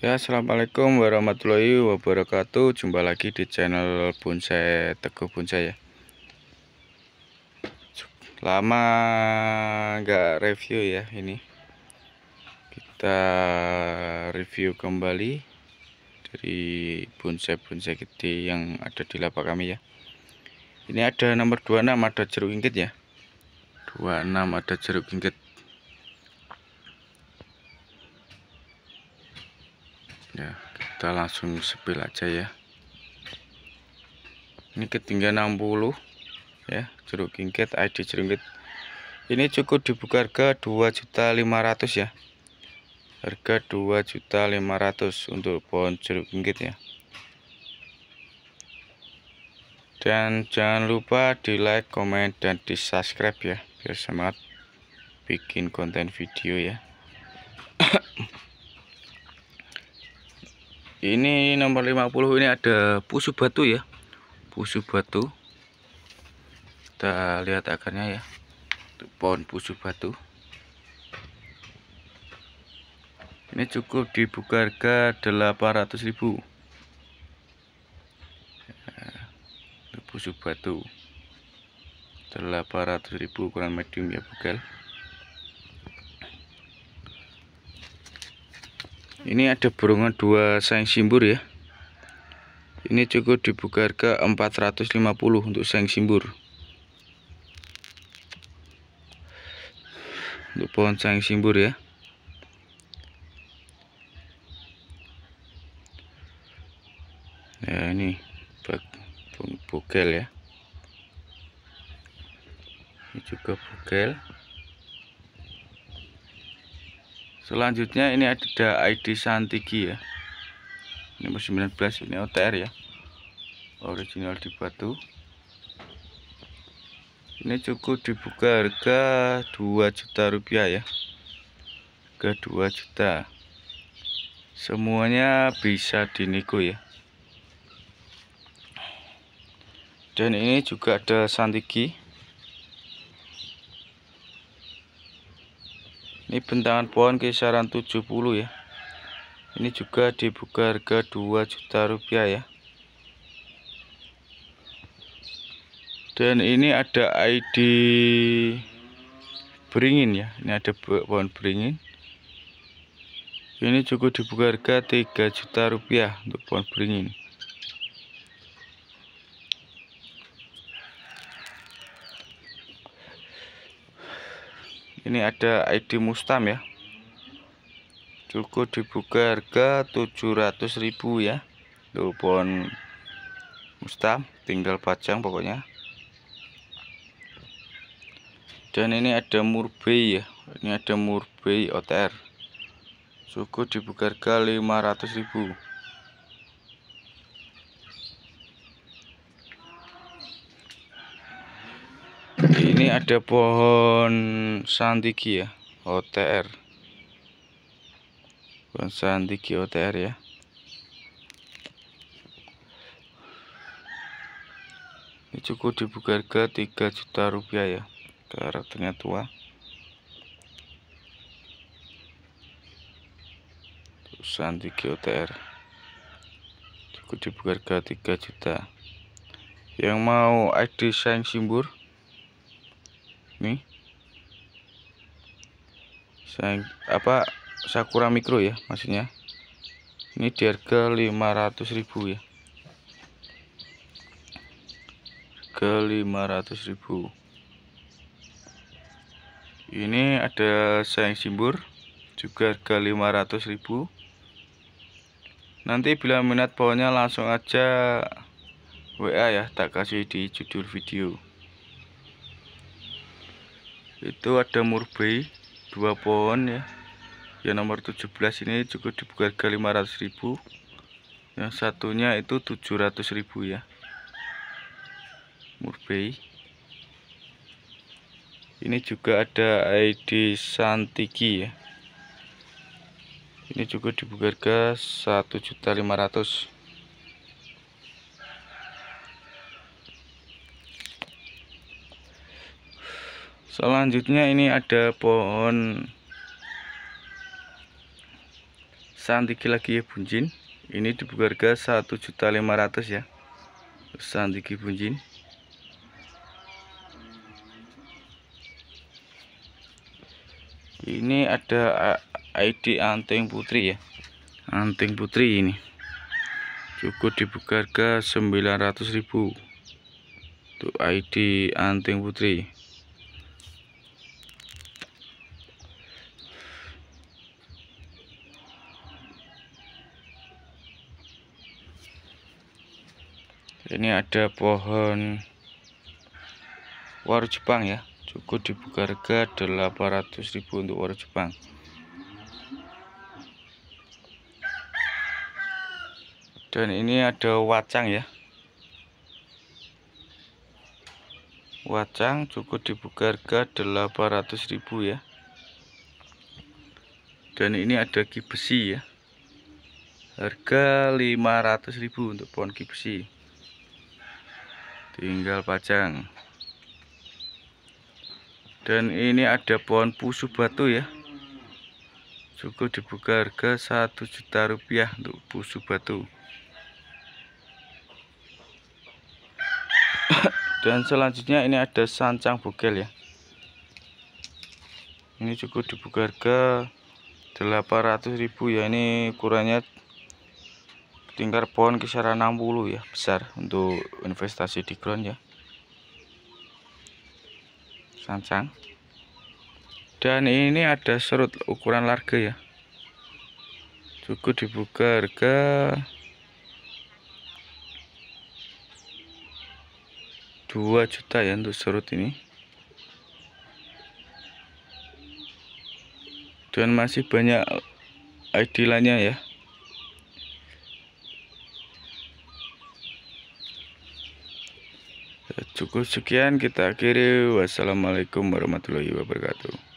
Ya Assalamualaikum warahmatullahi wabarakatuh Jumpa lagi di channel bonsai Teguh Bonsai ya Lama nggak review ya ini Kita review kembali Dari bonsai-bonsai gede yang ada di lapak kami ya Ini ada nomor 26 ada jeruk inggit ya 26 ada jeruk inggit ya kita langsung sepil aja ya ini ketinggian 60 ya jeruk kingket ID jeruk kingket ini cukup dibuka harga 2.500 ya harga 2.500 untuk pohon jeruk kingket ya dan jangan lupa di like comment dan di subscribe ya biar semangat bikin konten video ya ini nomor 50 ini ada pusu batu ya pusu batu kita lihat akarnya ya pohon pusu batu ini cukup dibuka harga 800.000 pusu batu 800.000 ukuran medium ya bukan ini ada burungnya dua sayang simbur ya ini cukup dibuka harga 450 untuk sayang simbur untuk pohon sayang simbur ya ya ini bogel ya ini juga bogel selanjutnya ini ada ID Santigi ya ini 19 ini OTR ya original di batu ini cukup dibuka harga 2 juta rupiah ya ke 2 juta semuanya bisa dinego ya dan ini juga ada santigi ini bentangan pohon kisaran 70 ya ini juga dibuka harga 2 juta rupiah ya dan ini ada ID beringin ya ini ada pohon beringin ini cukup dibuka harga 3 juta rupiah untuk pohon beringin ini ada ID Mustam ya cukup dibuka harga 700.000 ya tuh pohon Mustam tinggal pajang pokoknya dan ini ada Murbei ya ini ada Murbei OTR cukup dibuka harga 500.000 ini ada pohon santigi ya OTR pohon santigi OTR ya ini cukup dibuka harga 3 juta rupiah ya karakternya tua Santigi OTR cukup dibuka harga 3 juta yang mau ID sign Simbur nih saya apa sakura mikro ya maksudnya ini di harga 500.000 ya ke 500.000 ini ada sayang simbur juga harga 500.000 nanti bila minat pohonnya langsung aja WA ya tak kasih di judul video itu ada murbei dua pohon ya yang nomor 17 ini cukup dibuka ke 500.000 yang satunya itu 700.000 ya murbei ini juga ada ID Santiki ya ini juga dibuka harga 1.500 selanjutnya ini ada pohon santiki lagi ya bunjin ini dibuka harga 1.500 ya santiki bunjin ini ada ID anting putri ya anting putri ini cukup dibuka harga 900.000 untuk ID anting putri ini ada pohon waru Jepang ya cukup dibuka harga ribu untuk waru Jepang dan ini ada wacang ya wacang cukup dibuka harga ribu ya dan ini ada kibesi ya harga ribu untuk pohon kibesi tinggal pajang dan ini ada pohon pusu batu ya cukup dibuka harga satu juta rupiah untuk pusu batu dan selanjutnya ini ada sancang bugel ya ini cukup dibuka harga ribu ya ini ukurannya tingkat pohon kisaran 60 ya besar untuk investasi di ground ya sancang dan ini ada serut ukuran larga ya cukup dibuka harga dua juta ya untuk serut ini dan masih banyak ID ya cukup sekian kita akhiri wassalamualaikum warahmatullahi wabarakatuh